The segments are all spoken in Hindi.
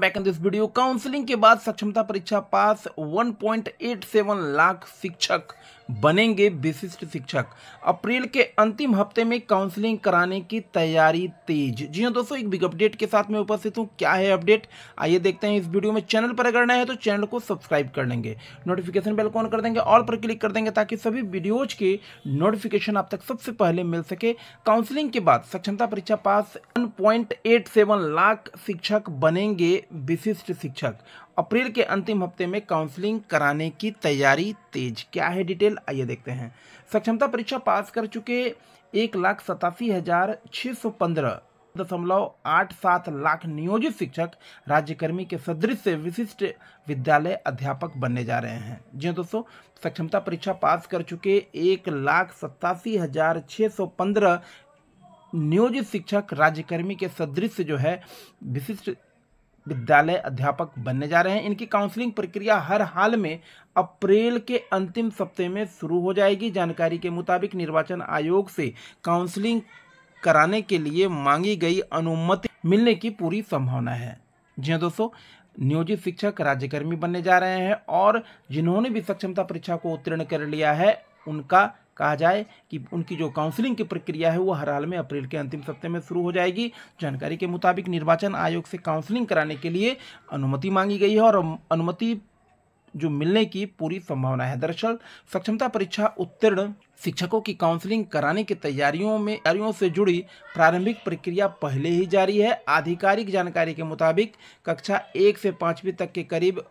back in this video counselling के बाद सक्षमता परीक्षा पास 1.87 लाख शिक्षक बनेंगे विशिष्ट शिक्षक अप्रैल के अंतिम हफ्ते में काउंसलिंग कराने की तैयारी तेज जी हाँ दोस्तों एक बिग अपडेट के साथ मैं उपस्थित हूँ क्या है अपडेट आइए देखते हैं इस वीडियो में चैनल पर अगर नए हैं तो चैनल को सब्सक्राइब कर लेंगे नोटिफिकेशन बेल को कर देंगे ऑल पर क्लिक कर देंगे ताकि सभी वीडियोज के नोटिफिकेशन आप तक सबसे पहले मिल सके काउंसलिंग के बाद सक्षमता परीक्षा पास वन लाख शिक्षक बनेंगे विशिष्ट शिक्षक अप्रैल के अंतिम हफ्ते में काउंसलिंग कराने की तैयारी तेज क्या है डिटेल आइए देखते हैं सक्षमता परीक्षा पास कर चुके एक लाख सतासी हज़ार छः सौ पंद्रह दशमलव आठ सात लाख नियोजित शिक्षक राज्यकर्मी के सदृश विशिष्ट विद्यालय अध्यापक बनने जा रहे हैं जी हाँ दोस्तों सक्षमता परीक्षा पास कर चुके एक लाख सत्तासी हज़ार छः सौ पंद्रह नियोजित शिक्षक राज्यकर्मी के सदृश जो है विशिष्ट विद्यालय अध्यापक बनने जा रहे हैं इनकी काउंसलिंग प्रक्रिया हर हाल में अप्रैल के अंतिम सप्ताह में शुरू हो जाएगी जानकारी के मुताबिक निर्वाचन आयोग से काउंसलिंग कराने के लिए मांगी गई अनुमति मिलने की पूरी संभावना है जी हाँ दोस्तों नियोजित शिक्षक राज्यकर्मी बनने जा रहे हैं और जिन्होंने भी सक्षमता परीक्षा को उत्तीर्ण कर लिया है उनका कहा जाए कि उनकी जो काउंसलिंग की प्रक्रिया है वो हर हाल में अप्रैल के अंतिम सप्ताह में शुरू हो जाएगी जानकारी के मुताबिक निर्वाचन आयोग से काउंसलिंग कराने के लिए अनुमति मांगी गई है और अनुमति जो मिलने की पूरी संभावना है दरअसल सक्षमता परीक्षा उत्तीर्ण शिक्षकों की काउंसलिंग कराने की तैयारियों में तैयारियों से जुड़ी प्रारंभिक प्रक्रिया पहले ही जारी है आधिकारिक जानकारी के मुताबिक कक्षा एक से पाँचवीं तक के करीब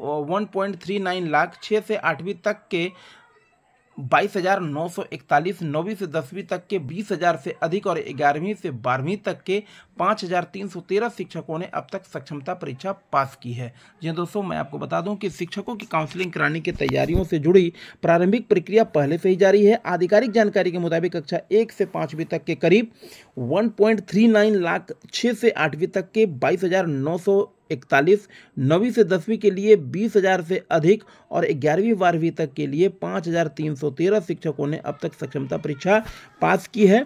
1.39 लाख छः से आठवीं तक के बाईस हजार नौ सौ इकतालीस नौवीं से दसवीं तक के बीस हजार से अधिक और ग्यारहवीं से बारहवीं तक के पाँच हजार तीन सौ तेरह शिक्षकों ने अब तक सक्षमता परीक्षा पास की है जी हाँ दोस्तों मैं आपको बता दूं कि शिक्षकों की काउंसलिंग कराने की तैयारियों से जुड़ी प्रारंभिक प्रक्रिया पहले से ही जारी है आधिकारिक जानकारी के मुताबिक कक्षा एक से पाँचवीं तक के करीब वन लाख छः से आठवीं तक के बाईस इकतालीस नौवीं से दसवीं के लिए बीस हज़ार से अधिक और ग्यारहवीं बारहवीं तक के लिए पाँच हज़ार तीन सौ तेरह शिक्षकों ने अब तक सक्षमता परीक्षा पास की है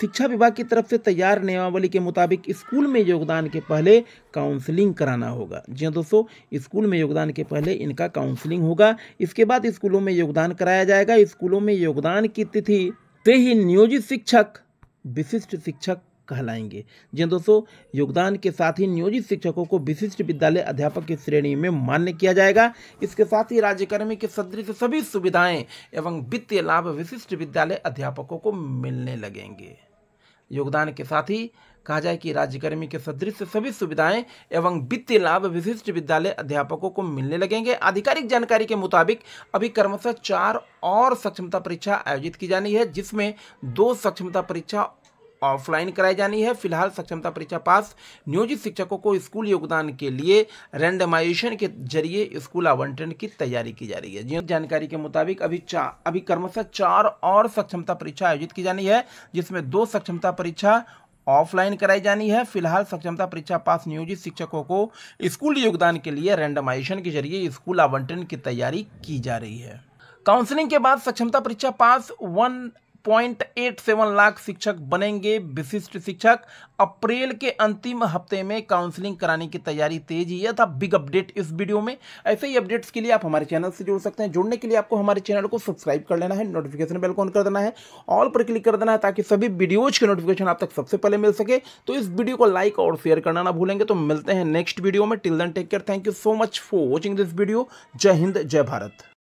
शिक्षा विभाग की तरफ से तैयार नियमावली के मुताबिक स्कूल में योगदान के पहले काउंसलिंग कराना होगा जी हाँ दोस्तों स्कूल में योगदान के पहले इनका काउंसलिंग होगा इसके बाद स्कूलों में योगदान कराया जाएगा स्कूलों में योगदान की तिथि से ही नियोजित शिक्षक विशिष्ट शिक्षक कहलाएंगे जिन हाँ दोस्तों योगदान के साथ ही नियोजित शिक्षकों को विशिष्ट विद्यालय अध्यापक की श्रेणी में मान्य किया जाएगा इसके साथ ही राज्यकर्मी के सदृश सभी सुविधाएं एवं वित्तीय लाभ विशिष्ट विद्यालय अध्यापकों को मिलने लगेंगे योगदान के साथ ही कहा जाए कि राज्यकर्मी के सदृश सभी सुविधाएं एवं वित्तीय लाभ विशिष्ट विद्यालय अध्यापकों को मिलने लगेंगे आधिकारिक जानकारी के मुताबिक अभी क्रमशः चार और सक्षमता परीक्षा आयोजित की जानी है जिसमें दो सक्षमता परीक्षा ऑफलाइन कराई जानी है फिलहाल सक्षमता परीक्षा पास नियोजित शिक्षकों को स्कूल योगदान के लिए रैंडमाइजेशन के जरिए स्कूल आवंटन की तैयारी की जा रही है जानकारी के मुताबिक अभी चार अभी क्रमशः चार और सक्षमता परीक्षा आयोजित की जानी है जिसमें दो सक्षमता परीक्षा ऑफलाइन कराई जानी है फिलहाल सक्षमता परीक्षा पास नियोजित शिक्षकों को स्कूल योगदान के लिए रैंडमाइजेशन के जरिए स्कूल आवंटन की तैयारी की जा रही है काउंसलिंग के बाद सक्षमता परीक्षा पास वन 1.87 लाख शिक्षक बनेंगे विशिष्ट शिक्षक अप्रैल के अंतिम हफ्ते में काउंसलिंग कराने की तैयारी तेज है था बिग अपडेट इस वीडियो में ऐसे ही अपडेट्स के लिए आप हमारे चैनल से जुड़ सकते हैं जुड़ने के लिए आपको हमारे चैनल को सब्सक्राइब कर लेना है नोटिफिकेशन बेल को ऑन कर देना है ऑल पर क्लिक कर देना है ताकि सभी वीडियोज के नोटिफिकेशन आप तक सबसे पहले मिल सके तो इस वीडियो को लाइक और शेयर करना ना भूलेंगे तो मिलते हैं नेक्स्ट वीडियो में till then take care thank you so much for watching this video जय हिंद जय भारत